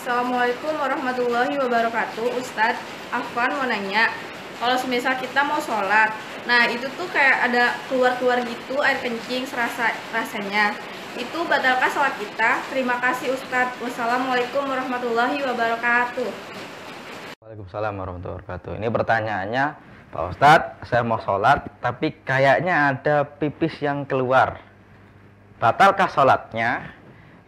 Assalamualaikum warahmatullahi wabarakatuh Ustadz, Afan mau nanya Kalau semisal kita mau sholat Nah itu tuh kayak ada keluar-keluar gitu air kencing serasa rasanya Itu batalkah sholat kita? Terima kasih Ustadz Wassalamualaikum warahmatullahi wabarakatuh Waalaikumsalam warahmatullahi wabarakatuh Ini pertanyaannya Pak Ustadz, saya mau sholat Tapi kayaknya ada pipis yang keluar Batalkah sholatnya?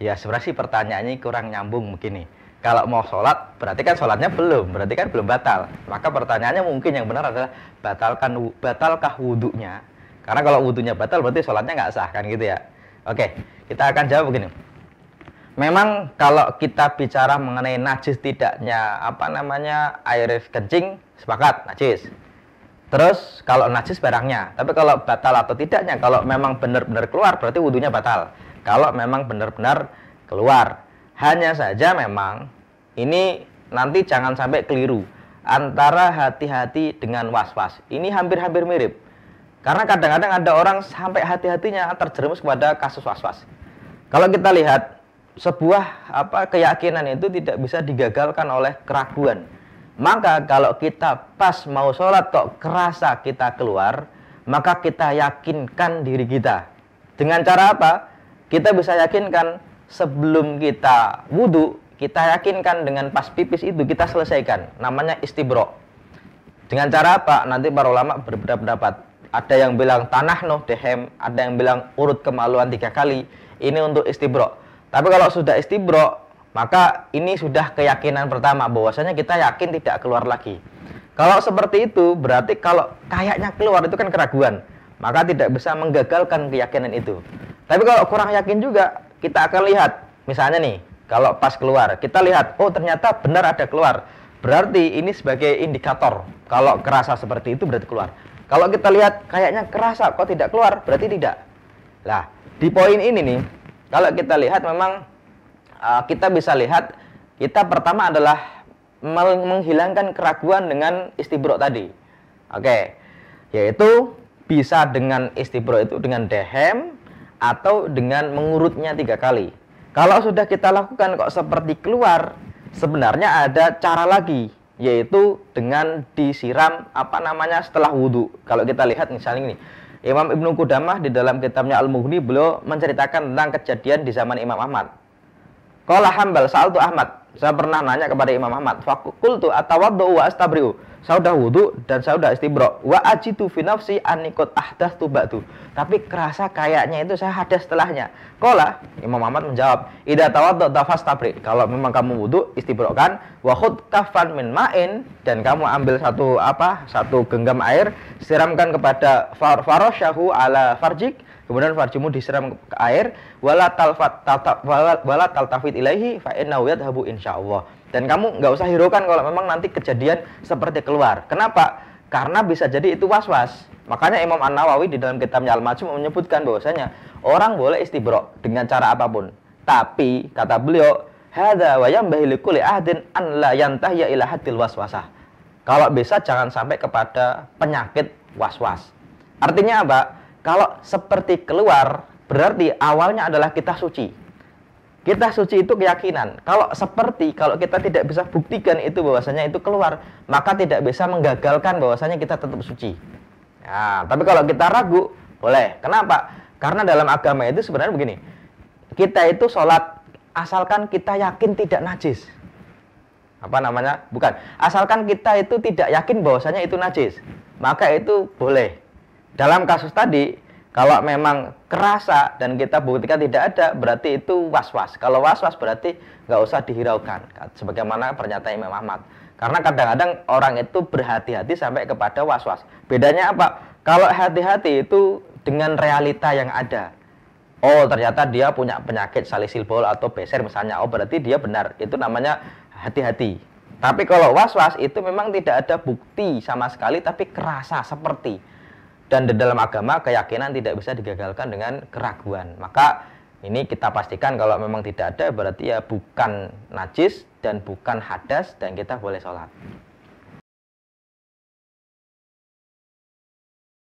ya sebenarnya sih pertanyaannya kurang nyambung mungkin nih kalau mau sholat berarti kan sholatnya belum berarti kan belum batal maka pertanyaannya mungkin yang benar adalah batalkan batalkah wudhunya karena kalau wudhunya batal berarti sholatnya nggak sah kan gitu ya oke kita akan jawab begini memang kalau kita bicara mengenai najis tidaknya apa namanya air kencing sepakat najis terus kalau najis barangnya tapi kalau batal atau tidaknya kalau memang benar-benar keluar berarti wudhunya batal kalau memang benar-benar keluar hanya saja memang ini nanti jangan sampai keliru antara hati-hati dengan was-was. Ini hampir-hampir mirip. Karena kadang-kadang ada orang sampai hati-hatinya terjerumus kepada kasus was-was. Kalau kita lihat sebuah apa keyakinan itu tidak bisa digagalkan oleh keraguan. Maka kalau kita pas mau sholat kok kerasa kita keluar, maka kita yakinkan diri kita. Dengan cara apa? Kita bisa yakinkan sebelum kita wudhu kita yakinkan dengan pas pipis itu kita selesaikan namanya istibro dengan cara apa nanti para ulama berbeda pendapat ada yang bilang tanah noh dehem ada yang bilang urut kemaluan tiga kali ini untuk istibro tapi kalau sudah istibro maka ini sudah keyakinan pertama bahwasanya kita yakin tidak keluar lagi kalau seperti itu berarti kalau kayaknya keluar itu kan keraguan maka tidak bisa menggagalkan keyakinan itu tapi kalau kurang yakin juga kita akan lihat misalnya nih kalau pas keluar kita lihat oh ternyata benar ada keluar berarti ini sebagai indikator kalau kerasa seperti itu berarti keluar kalau kita lihat kayaknya kerasa kok tidak keluar berarti tidak lah di poin ini nih kalau kita lihat memang eh, kita bisa lihat kita pertama adalah menghilangkan keraguan dengan istibro tadi oke yaitu bisa dengan istibro itu dengan dehem atau dengan mengurutnya tiga kali. Kalau sudah kita lakukan kok seperti keluar, sebenarnya ada cara lagi yaitu dengan disiram apa namanya setelah wudhu. Kalau kita lihat misalnya ini, Imam Ibnu Qudamah di dalam kitabnya Al-Mughni beliau menceritakan tentang kejadian di zaman Imam Ahmad. Kalau Hambal itu Ahmad. Saya pernah nanya kepada Imam Ahmad, fakultu atawaddu wa astabri'u?" saya udah wudhu dan saya udah istibro wa ajitu fi nafsi anikot ahdas tu batu tapi kerasa kayaknya itu saya hadas setelahnya kola Imam Ahmad menjawab ida tawadda dafas tabrik kalau memang kamu wudhu istibro kan wa khud kafan min main dan kamu ambil satu apa satu genggam air siramkan kepada far farosyahu ala farjik kemudian farjimu disiram ke air wala talfat tata, wala, wala taltafit ilaihi fa innahu yadhabu insyaallah dan kamu nggak usah hiraukan kalau memang nanti kejadian seperti keluar. Kenapa? Karena bisa jadi itu was-was. Makanya Imam An Nawawi di dalam kitabnya Al Majmu menyebutkan bahwasanya orang boleh istibro dengan cara apapun. Tapi kata beliau, hada wayam yambahi ahdin an la yantahya ila was waswasah. Kalau bisa jangan sampai kepada penyakit was-was. Artinya apa? Kalau seperti keluar, berarti awalnya adalah kita suci. Kita suci itu keyakinan. Kalau seperti kalau kita tidak bisa buktikan itu bahwasanya itu keluar, maka tidak bisa menggagalkan bahwasanya kita tetap suci. Ya, tapi kalau kita ragu, boleh. Kenapa? Karena dalam agama itu sebenarnya begini. Kita itu sholat asalkan kita yakin tidak najis. Apa namanya? Bukan. Asalkan kita itu tidak yakin bahwasanya itu najis, maka itu boleh. Dalam kasus tadi, kalau memang kerasa dan kita buktikan tidak ada, berarti itu was-was. Kalau was-was berarti nggak usah dihiraukan, sebagaimana pernyataan Imam Ahmad. Karena kadang-kadang orang itu berhati-hati sampai kepada was-was. Bedanya apa? Kalau hati-hati itu dengan realita yang ada. Oh, ternyata dia punya penyakit salisil bol atau beser misalnya. Oh, berarti dia benar. Itu namanya hati-hati. Tapi kalau was-was itu memang tidak ada bukti sama sekali, tapi kerasa seperti dan di dalam agama keyakinan tidak bisa digagalkan dengan keraguan maka ini kita pastikan kalau memang tidak ada berarti ya bukan najis dan bukan hadas dan kita boleh sholat